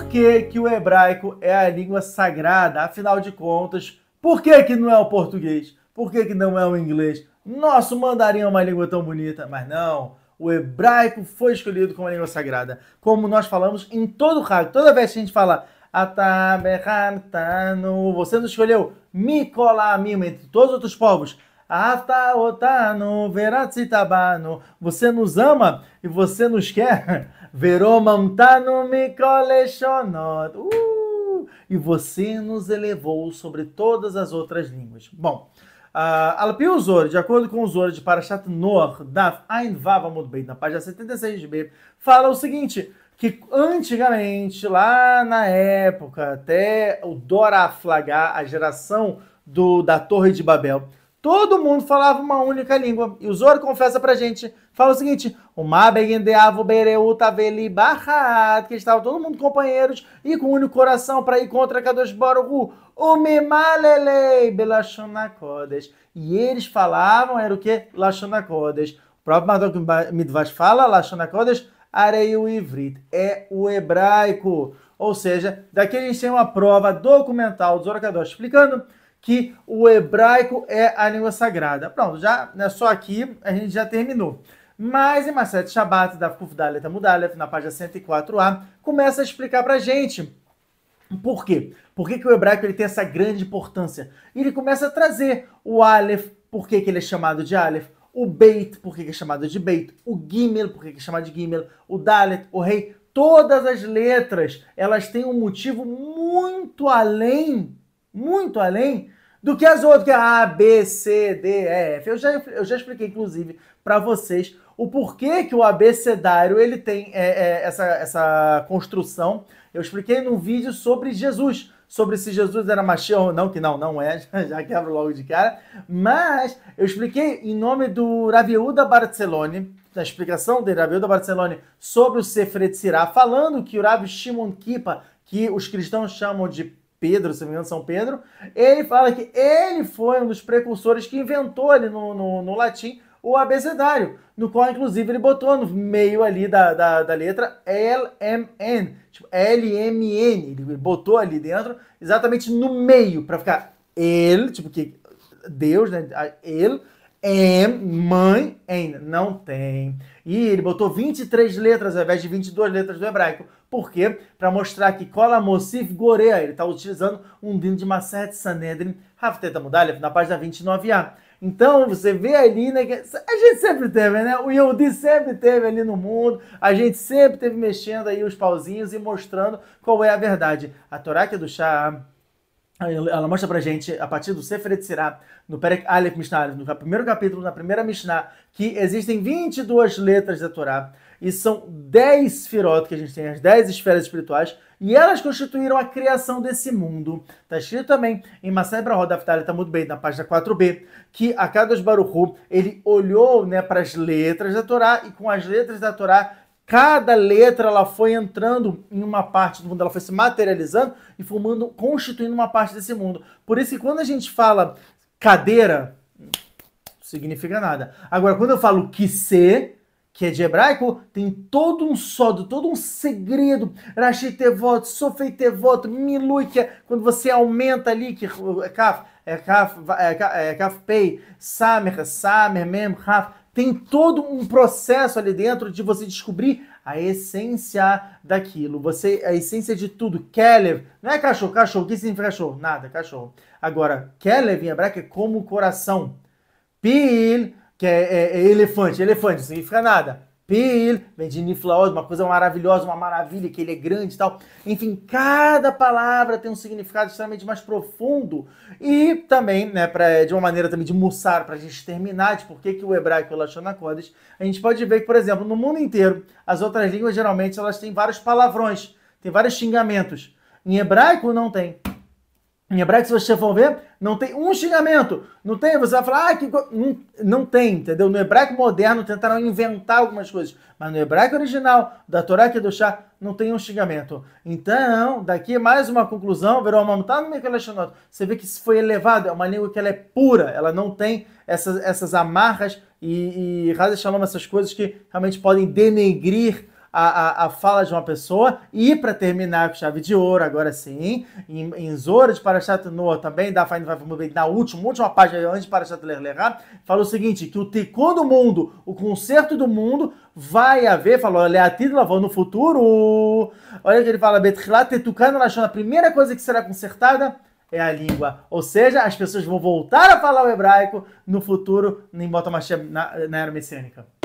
por que, que o hebraico é a língua sagrada? Afinal de contas, por que, que não é o português? Por que, que não é o inglês? Nossa, o mandarim é uma língua tão bonita, mas não. O hebraico foi escolhido como a língua sagrada. Como nós falamos em todo o rádio, toda vez que a gente fala Ataberrantano, você não escolheu Micolá Mima entre todos os outros povos. Ata otano veratsitabano. Você nos ama e você nos quer. Veromantano me colecionou uh! E você nos elevou sobre todas as outras línguas. Bom, Uh, Alpi Uzor, de acordo com o Uzor de Parashat Noach, Daf Ein Vav bem na página 76b, fala o seguinte, que antigamente, lá na época, até o Dora aflagar a geração do, da Torre de Babel, Todo mundo falava uma única língua. E o Zoro confessa pra gente, fala o seguinte: o Mabegendeavo Bereuta Veli Barrat, que estava todo mundo companheiros e com um único coração para ir contra Kadosh Borogu. o Memalelei Belachonacodes. E eles falavam, era o que? Lachonacodes. O próprio Marduk Midvas fala, Lachonacodes, Areiu Ivrit, é o hebraico. Ou seja, daqui a gente tem uma prova documental do Zoro Kadosh explicando que o hebraico é a língua sagrada. Pronto, já né, só aqui a gente já terminou. Mas em Maseret Shabbat, da Kufdaleta Mudalef, na página 104a, começa a explicar para gente por quê. Por que, que o hebraico ele tem essa grande importância? E ele começa a trazer o Aleph, por que, que ele é chamado de Aleph, o Beit, por que, que é chamado de Beit, o Gimel, por que, que é chamado de Gimel, o Dalet, o Rei. Todas as letras, elas têm um motivo muito além muito além do que as outras, que é A, B, C, D, E, F. Eu já, eu já expliquei, inclusive, para vocês o porquê que o abecedário ele tem é, é, essa, essa construção. Eu expliquei num vídeo sobre Jesus, sobre se Jesus era macho ou não, que não, não é, já quebro logo de cara. Mas eu expliquei em nome do Raviuda Barcelone, da explicação de Raviuda Barcelone sobre o Sefret Sirah, falando que o Rav Shimon kipa que os cristãos chamam de Pedro, se não me engano, São Pedro, ele fala que ele foi um dos precursores que inventou ali no, no, no latim o abecedário, no qual, inclusive, ele botou no meio ali da, da, da letra LMN, tipo LMN, ele botou ali dentro, exatamente no meio, para ficar ele, tipo que Deus, né? Ele em, mãe, em, não tem. E ele botou 23 letras ao invés de 22 letras do hebraico. Por quê? Para mostrar que cola mosif gorea, ele está utilizando um dino de Maseret Sanedrin, Hafteta Mudalev, é na página 29a. Então, você vê ali, né, a gente sempre teve, né? O Yehudi sempre teve ali no mundo, a gente sempre teve mexendo aí os pauzinhos e mostrando qual é a verdade. A Torá que é do Shah ela mostra pra gente, a partir do Sefer Tzirah, no Perek Aleph Mishnah, no primeiro capítulo, na primeira Mishnah, que existem 22 letras da Torá, e são 10 firot, que a gente tem as 10 esferas espirituais, e elas constituíram a criação desse mundo. Está escrito também em Masai Brahó Roda Ftalha, está muito bem, na página 4b, que a Kadosh Baruchu, ele olhou né, para as letras da Torá, e com as letras da Torá, Cada letra ela foi entrando em uma parte do mundo, ela foi se materializando e formando, constituindo uma parte desse mundo. Por isso que quando a gente fala cadeira, não significa nada. Agora, quando eu falo que ser, que é de hebraico, tem todo um sódo, todo um segredo. Rashitevot, Sofeitevot, Milui, que é quando você aumenta ali, que é Kaf, é Kaf, é, é Kaf, Pei, Samer, Samer, Mem, Kaf. Tem todo um processo ali dentro de você descobrir a essência daquilo. Você, a essência de tudo. Keller, não é cachorro, cachorro. O que significa cachorro? Nada, cachorro. Agora, Keller em hebraico é como coração. Pil, que é, é, é elefante, elefante, não significa nada. Pil, vem de uma coisa maravilhosa, uma maravilha, que ele é grande e tal. Enfim, cada palavra tem um significado extremamente mais profundo. E também, né, pra, de uma maneira também de moçar para a gente terminar, de por que, que o hebraico e o Lachonacodes, a gente pode ver que, por exemplo, no mundo inteiro, as outras línguas geralmente elas têm vários palavrões, tem vários xingamentos. Em hebraico não tem. Em hebraico, se vocês vão ver, não tem um xingamento. Não tem, você vai falar, ah, que. Não, não tem, entendeu? No hebraico moderno tentaram inventar algumas coisas, mas no hebraico original, da Torá que do chá, não tem um xingamento. Então, daqui é mais uma conclusão, virou uma tá no Mikelashonot. É você vê que isso foi elevado, é uma língua que ela é pura, ela não tem essas, essas amarras e, e Shalom, essas coisas que realmente podem denegrir a, a, a fala de uma pessoa e para terminar com chave de ouro, agora sim, em, em Zora de Parashat Noah, também da Fain na última, última página antes de Parashat Lerlerá, fala o seguinte, que o Tikkun do mundo, o conserto do mundo, vai haver, falou, Leatido lavou no futuro. Olha que ele fala, Betchilat Tetukan Lashon, a primeira coisa que será consertada é a língua. Ou seja, as pessoas vão voltar a falar o hebraico no futuro, em Botamashé, na, na era messiânica.